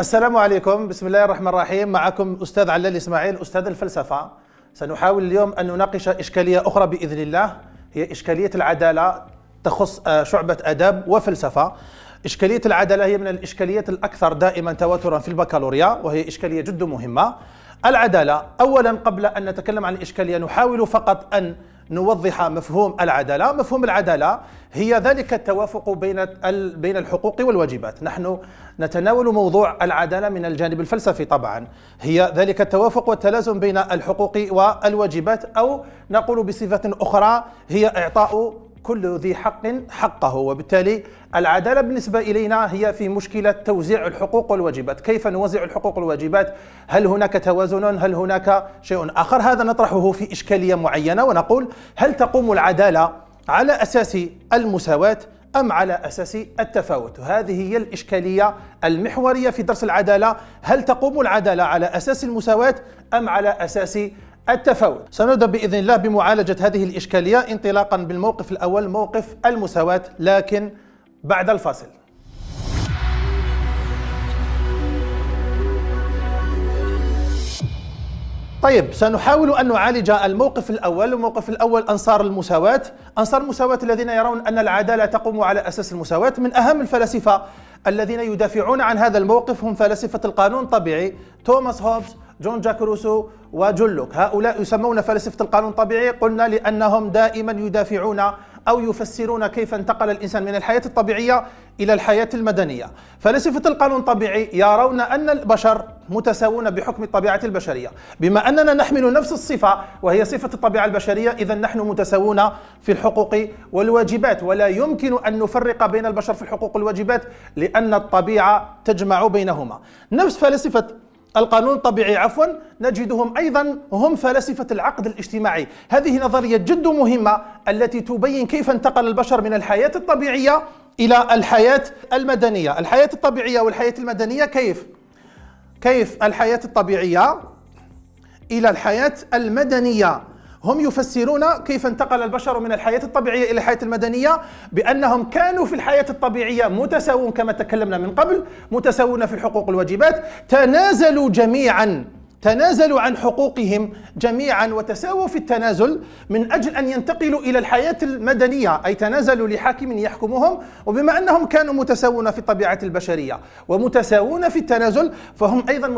السلام عليكم بسم الله الرحمن الرحيم معكم أستاذ علال إسماعيل أستاذ الفلسفة سنحاول اليوم أن نناقش إشكالية أخرى بإذن الله هي إشكالية العدالة تخص آه، شعبة أداب وفلسفة إشكالية العدالة هي من الإشكاليات الأكثر دائما تواترا في البكالوريا وهي إشكالية جد مهمة العدالة أولا قبل أن نتكلم عن الإشكالية نحاول فقط أن نوضح مفهوم العداله، مفهوم العداله هي ذلك التوافق بين بين الحقوق والواجبات، نحن نتناول موضوع العداله من الجانب الفلسفي طبعا، هي ذلك التوافق والتلازم بين الحقوق والواجبات او نقول بصفه اخرى هي اعطاء كل ذي حق حقه وبالتالي العدالة بالنسبة إلينا هي في مشكلة توزيع الحقوق والواجبات كيف نوزع الحقوق والواجبات هل هناك توازن هل هناك شيء آخر هذا نطرحه في إشكالية معينة ونقول هل تقوم العدالة على أساس المساواة أم على أساس التفاوت هذه هي الإشكالية المحورية في درس العدالة هل تقوم العدالة على أساس المساواة أم على أساس التفاوت سنبدأ بإذن الله بمعالجة هذه الإشكالية انطلاقا بالموقف الأول موقف المساواة لكن بعد الفاصل طيب سنحاول أن نعالج الموقف الأول الموقف الأول أنصار المساواة أنصار المساواة الذين يرون أن العدالة تقوم على أساس المساواة من أهم الفلاسفة الذين يدافعون عن هذا الموقف هم فلاسفة القانون الطبيعي توماس هوبز جون جاك روسو وجلوك هؤلاء يسمون فلسفة القانون الطبيعي قلنا لأنهم دائما يدافعون أو يفسرون كيف انتقل الإنسان من الحياة الطبيعية إلى الحياة المدنية فلسفة القانون الطبيعي يرون أن البشر متساوون بحكم الطبيعة البشرية بما أننا نحمل نفس الصفة وهي صفة الطبيعة البشرية إذا نحن متساوون في الحقوق والواجبات ولا يمكن أن نفرق بين البشر في الحقوق والواجبات لأن الطبيعة تجمع بينهما نفس فلسفة القانون الطبيعي عفوا نجدهم ايضا هم فلاسفه العقد الاجتماعي، هذه نظريه جد مهمه التي تبين كيف انتقل البشر من الحياه الطبيعيه الى الحياه المدنيه، الحياه الطبيعيه والحياه المدنيه كيف؟ كيف الحياه الطبيعيه الى الحياه المدنيه هم يفسرون كيف انتقل البشر من الحياة الطبيعية إلى الحياة المدنية بأنهم كانوا في الحياة الطبيعية متساوون كما تكلمنا من قبل متساوون في الحقوق والواجبات تنازلوا جميعا تنازلوا عن حقوقهم جميعا وتساووا في التنازل من اجل ان ينتقلوا الى الحياه المدنيه اي تنازلوا لحاكم يحكمهم وبما انهم كانوا متساوون في الطبيعه البشريه ومتساوون في التنازل فهم ايضا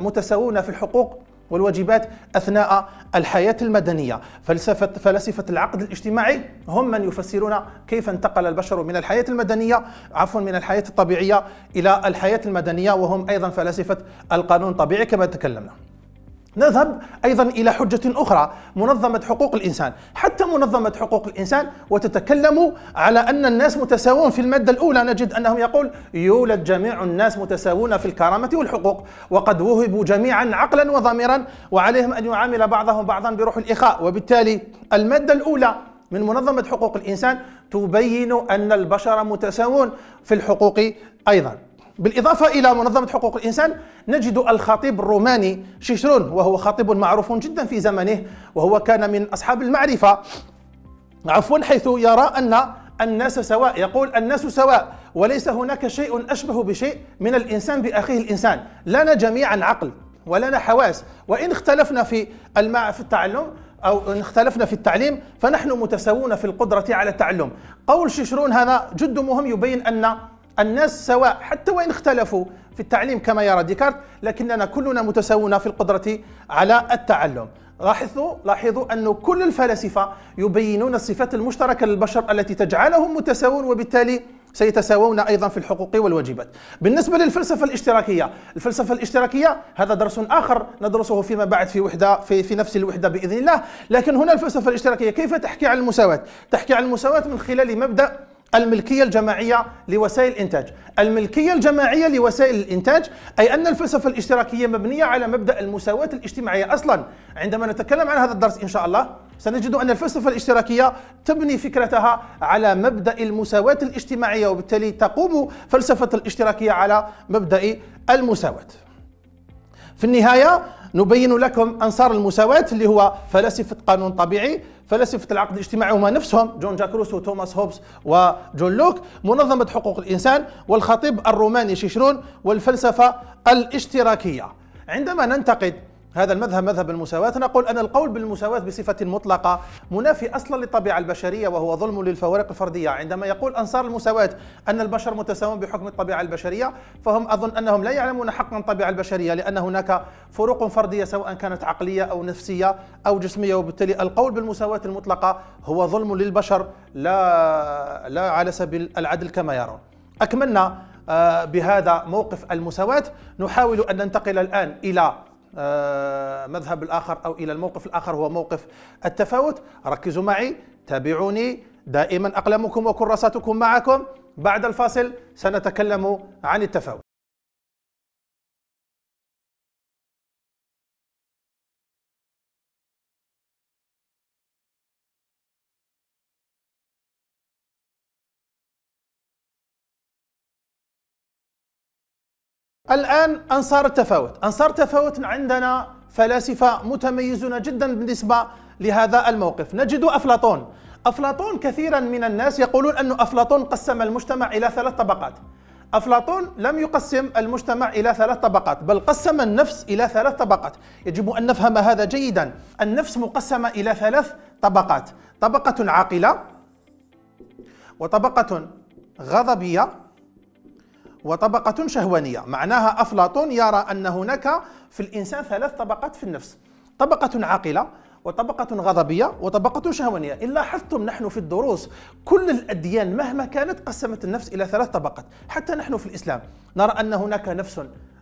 متساوون في الحقوق والواجبات اثناء الحياه المدنيه، فلسفه فلاسفه العقد الاجتماعي هم من يفسرون كيف انتقل البشر من الحياه المدنيه عفوا من الحياه الطبيعيه الى الحياه المدنيه وهم ايضا فلاسفه القانون الطبيعي كما تكلمنا. نذهب ايضا الى حجه اخرى منظمه حقوق الانسان، حتى منظمه حقوق الانسان وتتكلم على ان الناس متساوون في الماده الاولى نجد انهم يقول يولد جميع الناس متساوون في الكرامه والحقوق، وقد وهبوا جميعا عقلا وضميرا وعليهم ان يعامل بعضهم بعضا بروح الاخاء، وبالتالي الماده الاولى من منظمه حقوق الانسان تبين ان البشر متساوون في الحقوق ايضا. بالإضافة إلى منظمة حقوق الإنسان نجد الخطيب الروماني شيشرون وهو خطيب معروف جدا في زمنه وهو كان من أصحاب المعرفة عفوا حيث يرى أن الناس سواء يقول الناس سواء وليس هناك شيء أشبه بشيء من الإنسان بأخيه الإنسان لنا جميعا عقل ولنا حواس وإن اختلفنا في الماء في التعلم أو إن اختلفنا في التعليم فنحن متساوون في القدرة على التعلم قول شيشرون هذا جد مهم يبين أن الناس سواء حتى وإن اختلفوا في التعليم كما يرى ديكارت لكننا كلنا متساوون في القدرة على التعلم لاحظوا لاحظوا أن كل الفلاسفة يبينون الصفات المشتركة للبشر التي تجعلهم متساوون وبالتالي سيتساوون ايضا في الحقوق والواجبات. بالنسبه للفلسفه الاشتراكيه، الفلسفه الاشتراكيه هذا درس اخر ندرسه فيما بعد في وحده في, في نفس الوحده باذن الله، لكن هنا الفلسفه الاشتراكيه كيف تحكي عن المساواه؟ تحكي عن المساواه من خلال مبدا الملكية الجماعية لوسائل الإنتاج الملكية الجماعية لوسائل الإنتاج أي أن الفلسفة الاشتراكية مبنية على مبدأ المساواة الاجتماعية أصلا عندما نتكلم عن هذا الدرس إن شاء الله سنجد أن الفلسفة الاشتراكية تبني فكرتها على مبدأ المساواة الاجتماعية وبالتالي تقوم فلسفة الاشتراكية على مبدأ المساواة في النهاية نبين لكم أنصار المساواة اللي هو فلسفة قانون طبيعي فلاسفه العقد الاجتماعي هما نفسهم جون جاك روسو توماس هوبس وجون لوك منظمه حقوق الانسان والخطيب الروماني شيشرون والفلسفه الاشتراكيه عندما ننتقد هذا المذهب مذهب المساواة نقول أن القول بالمساواة بصفة مطلقة منافي أصلا للطبيعة البشرية وهو ظلم للفوارق الفردية عندما يقول أنصار المساواة أن البشر متساوون بحكم الطبيعة البشرية فهم أظن أنهم لا يعلمون حقا الطبيعة البشرية لأن هناك فروق فردية سواء كانت عقلية أو نفسية أو جسمية وبالتالي القول بالمساواة المطلقة هو ظلم للبشر لا, لا على سبيل العدل كما يرون أكملنا آه، بهذا موقف المساواة نحاول أن ننتقل الآن إلى آه، مذهب الآخر أو إلى الموقف الآخر هو موقف التفاوت ركزوا معي تابعوني دائما أقلمكم وكراساتكم معكم بعد الفاصل سنتكلم عن التفاوت الآن أنصار التفاوت أنصار التفاوت عندنا فلاسفة متميزون جدا بالنسبة لهذا الموقف نجد أفلاطون أفلاطون كثيرا من الناس يقولون أن أفلاطون قسم المجتمع إلى ثلاث طبقات أفلاطون لم يقسم المجتمع إلى ثلاث طبقات بل قسم النفس إلى ثلاث طبقات يجب أن نفهم هذا جيدا النفس مقسمة إلى ثلاث طبقات طبقة عاقلة وطبقة غضبية وطبقة شهوانية معناها أفلاطون يرى أن هناك في الإنسان ثلاث طبقات في النفس طبقة عاقلة وطبقة غضبية وطبقة شهوانية إن لاحظتم نحن في الدروس كل الأديان مهما كانت قسمت النفس إلى ثلاث طبقات حتى نحن في الإسلام نرى أن هناك نفس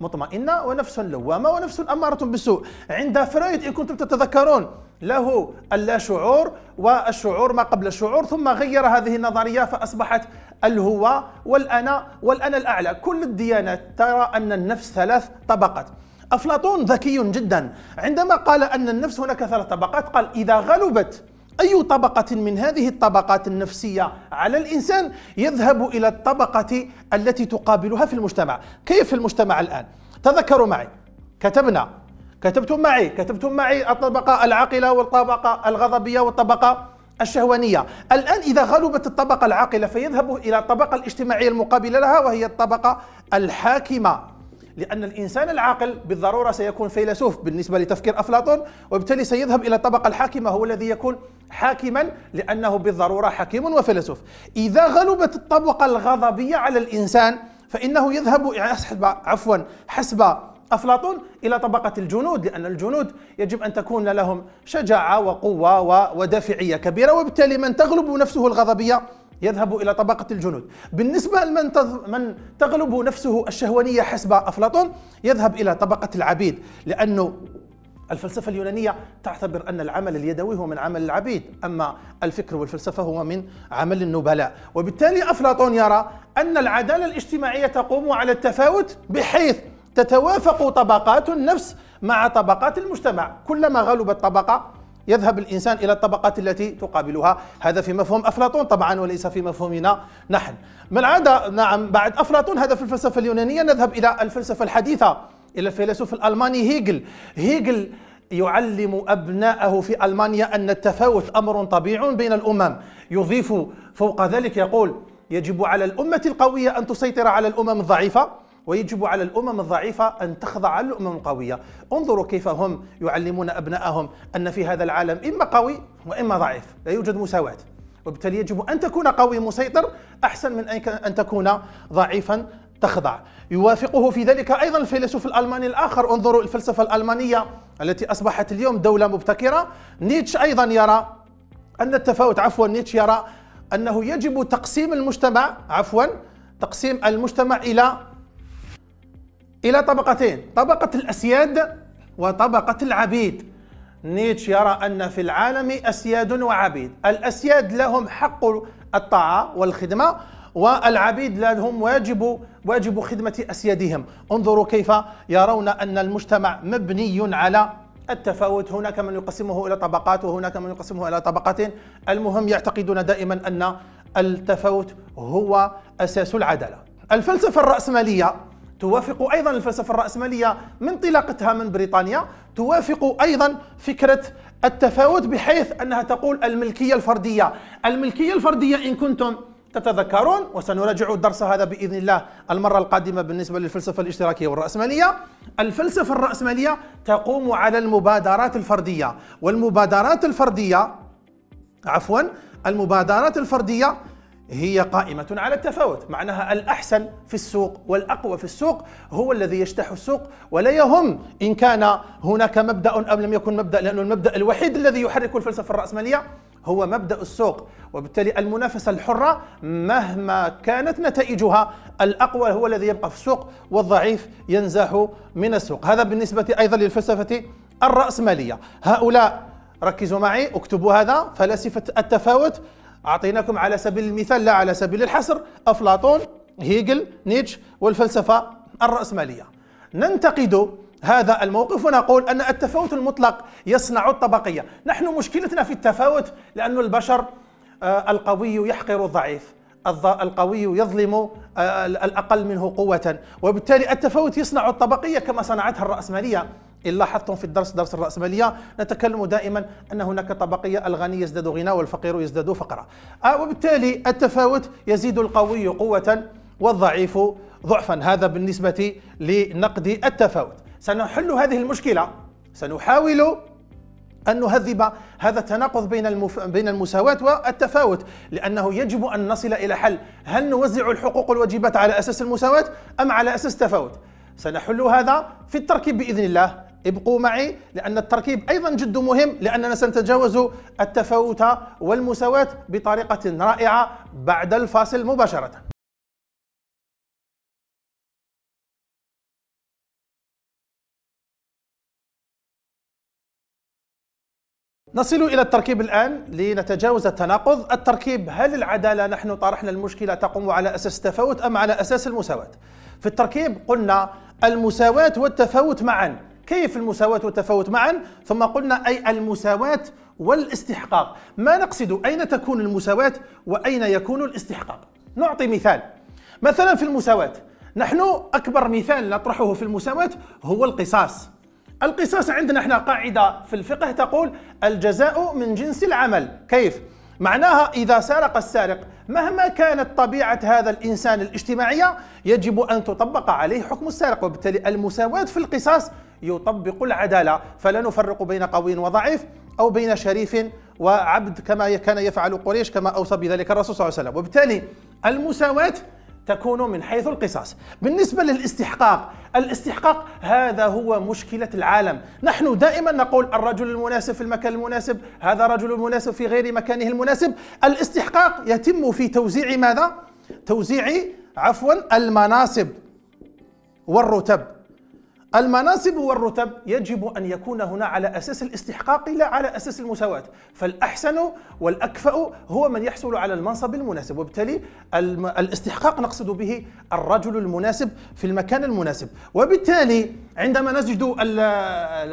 مطمئنة ونفس لوامة ونفس أمارة بالسوء عند فرويد إن كنتم تتذكرون له اللاشعور والشعور ما قبل الشعور ثم غير هذه النظرية فأصبحت الهو والأنا والأنا الأعلى كل الديانات ترى أن النفس ثلاث طبقات أفلاطون ذكي جدا عندما قال أن النفس هناك ثلاث طبقات قال إذا غلبت أي طبقة من هذه الطبقات النفسية على الإنسان يذهب إلى الطبقة التي تقابلها في المجتمع كيف في المجتمع الآن؟ تذكروا معي كتبنا كتبتم معي كتبتم معي الطبقة العاقلة والطبقة الغضبية والطبقة الشهوانية الآن إذا غلبت الطبقة العاقلة فيذهب إلى الطبقة الاجتماعية المقابلة لها وهي الطبقة الحاكمة لأن الإنسان العاقل بالضرورة سيكون فيلسوف بالنسبة لتفكير أفلاطون وبالتالي سيذهب إلى الطبقة الحاكمة هو الذي يكون حاكما لأنه بالضرورة حكيم وفيلسوف إذا غلبت الطبقة الغضبية على الإنسان فإنه يذهب حسب عفوا حسب أفلاطون إلى طبقة الجنود لأن الجنود يجب أن تكون لهم شجاعة وقوة ودافعية كبيرة وبالتالي من تغلب نفسه الغضبية يذهب إلى طبقة الجنود بالنسبة لمن من تغلب نفسه الشهوانية حسب أفلاطون يذهب إلى طبقة العبيد لأنه الفلسفة اليونانية تعتبر أن العمل اليدوي هو من عمل العبيد أما الفكر والفلسفة هو من عمل النبلاء وبالتالي أفلاطون يرى أن العدالة الاجتماعية تقوم على التفاوت بحيث تتوافق طبقات النفس مع طبقات المجتمع كلما غلبت طبقة يذهب الإنسان إلى الطبقات التي تقابلها هذا في مفهوم أفلاطون طبعا وليس في مفهومنا نحن من عدا نعم بعد أفلاطون هذا في الفلسفة اليونانية نذهب إلى الفلسفة الحديثة إلى الفيلسوف الألماني هيجل هيجل يعلم أبناءه في ألمانيا أن التفاوت أمر طبيعي بين الأمم يضيف فوق ذلك يقول يجب على الأمة القوية أن تسيطر على الأمم الضعيفة ويجب على الأمم الضعيفة أن تخضع للأمم القوية انظروا كيف هم يعلمون أبنائهم أن في هذا العالم إما قوي وإما ضعيف لا يوجد مساواة وبالتالي يجب أن تكون قوي مسيطر أحسن من أن تكون ضعيفا تخضع يوافقه في ذلك أيضا الفيلسوف الألماني الآخر انظروا الفلسفة الألمانية التي أصبحت اليوم دولة مبتكرة نيتش أيضا يرى أن التفاوت عفوا نيتش يرى أنه يجب تقسيم المجتمع عفوا تقسيم المجتمع إلى إلى طبقتين طبقة الأسياد وطبقة العبيد نيتش يرى أن في العالم أسياد وعبيد الأسياد لهم حق الطاعة والخدمة والعبيد لهم واجب واجب خدمة أسيادهم انظروا كيف يرون أن المجتمع مبني على التفاوت هناك من يقسمه إلى طبقات وهناك من يقسمه إلى طبقات المهم يعتقدون دائما أن التفاوت هو أساس العدالة الفلسفة الرأسمالية توافق ايضا الفلسفه الراسماليه من انطلاقتها من بريطانيا توافق ايضا فكره التفاوت بحيث انها تقول الملكيه الفرديه الملكيه الفرديه ان كنتم تتذكرون وسنراجع الدرس هذا باذن الله المره القادمه بالنسبه للفلسفه الاشتراكيه والراسماليه الفلسفه الراسماليه تقوم على المبادرات الفرديه والمبادرات الفرديه عفوا المبادرات الفرديه هي قائمة على التفاوت معناها الأحسن في السوق والأقوى في السوق هو الذي يجتاح السوق ولا يهم إن كان هناك مبدأ أم لم يكن مبدأ لأن المبدأ الوحيد الذي يحرك الفلسفة الرأسمالية هو مبدأ السوق وبالتالي المنافسة الحرة مهما كانت نتائجها الأقوى هو الذي يبقى في السوق والضعيف ينزاح من السوق هذا بالنسبة أيضا للفلسفة الرأسمالية هؤلاء ركزوا معي اكتبوا هذا فلاسفة التفاوت أعطيناكم على سبيل المثال لا على سبيل الحصر أفلاطون هيجل نيتش والفلسفة الرأسمالية ننتقد هذا الموقف ونقول أن التفاوت المطلق يصنع الطبقية نحن مشكلتنا في التفاوت لأن البشر آه، القوي يحقر الضعيف القوي يظلم آه، الأقل منه قوة وبالتالي التفاوت يصنع الطبقية كما صنعتها الرأسمالية إن لاحظتم في الدرس درس الرأسمالية نتكلم دائما أن هناك طبقية الغني يزداد غنى والفقير يزداد فقرا آه، وبالتالي التفاوت يزيد القوي قوة والضعيف ضعفا هذا بالنسبة لنقد التفاوت سنحل هذه المشكلة سنحاول أن نهذب هذا التناقض بين المف... بين المساواة والتفاوت لأنه يجب أن نصل إلى حل هل نوزع الحقوق والواجبات على أساس المساواة أم على أساس التفاوت سنحل هذا في التركيب بإذن الله ابقوا معي لأن التركيب أيضا جد مهم لأننا سنتجاوز التفاوت والمساواة بطريقة رائعة بعد الفاصل مباشرة نصل إلى التركيب الآن لنتجاوز التناقض التركيب هل العدالة نحن طرحنا المشكلة تقوم على أساس التفاوت أم على أساس المساواة في التركيب قلنا المساواة والتفاوت معا كيف المساواة والتفاوت معا ثم قلنا أي المساواة والاستحقاق ما نقصد أين تكون المساواة وأين يكون الاستحقاق نعطي مثال مثلا في المساواة نحن أكبر مثال نطرحه في المساواة هو القصاص القصاص عندنا احنا قاعدة في الفقه تقول الجزاء من جنس العمل كيف؟ معناها إذا سرق السارق مهما كانت طبيعة هذا الإنسان الاجتماعية يجب أن تطبق عليه حكم السارق وبالتالي المساواة في القصاص يطبق العدالة فلا نفرق بين قوي وضعيف أو بين شريف وعبد كما كان يفعل قريش كما أوصى بذلك الرسول صلى الله عليه وسلم وبالتالي المساواة تكون من حيث القصاص بالنسبة للاستحقاق الاستحقاق هذا هو مشكلة العالم نحن دائما نقول الرجل المناسب في المكان المناسب هذا رجل المناسب في غير مكانه المناسب الاستحقاق يتم في توزيع ماذا؟ توزيع عفوا المناصب والرتب المناصب والرتب يجب أن يكون هنا على أساس الاستحقاق لا على أساس المساواة فالأحسن والأكفأ هو من يحصل على المنصب المناسب وبالتالي الاستحقاق نقصد به الرجل المناسب في المكان المناسب وبالتالي عندما نجد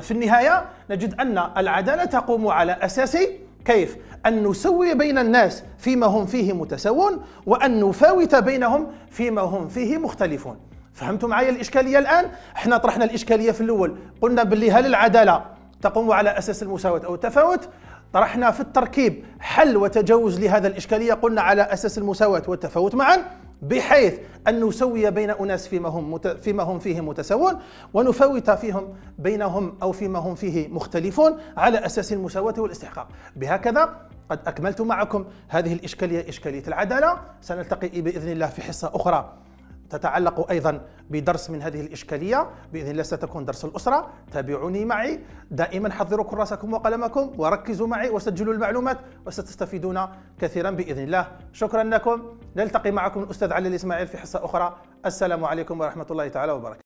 في النهاية نجد أن العدالة تقوم على أساس كيف؟ أن نسوي بين الناس فيما هم فيه متساوون وأن نفاوت بينهم فيما هم فيه مختلفون فهمتوا معايا الاشكاليه الان احنا طرحنا الاشكاليه في الاول قلنا باللي هل العداله تقوم على اساس المساواه او التفاوت طرحنا في التركيب حل وتجاوز لهذا الاشكاليه قلنا على اساس المساواه والتفاوت معا بحيث ان نسوي بين اناس فيما هم مت... فيما هم فيه متساوون ونفوت فيهم بينهم او فيما هم فيه مختلفون على اساس المساواه والاستحقاق بهكذا قد اكملت معكم هذه الاشكاليه اشكاليه العداله سنلتقي باذن الله في حصه اخرى تتعلق أيضا بدرس من هذه الإشكالية بإذن الله ستكون درس الأسرة تابعوني معي دائما حضروا كراسكم وقلمكم وركزوا معي وسجلوا المعلومات وستستفيدون كثيرا بإذن الله شكرا لكم نلتقي معكم الأستاذ علي الإسماعيل في حصة أخرى السلام عليكم ورحمة الله تعالى وبركاته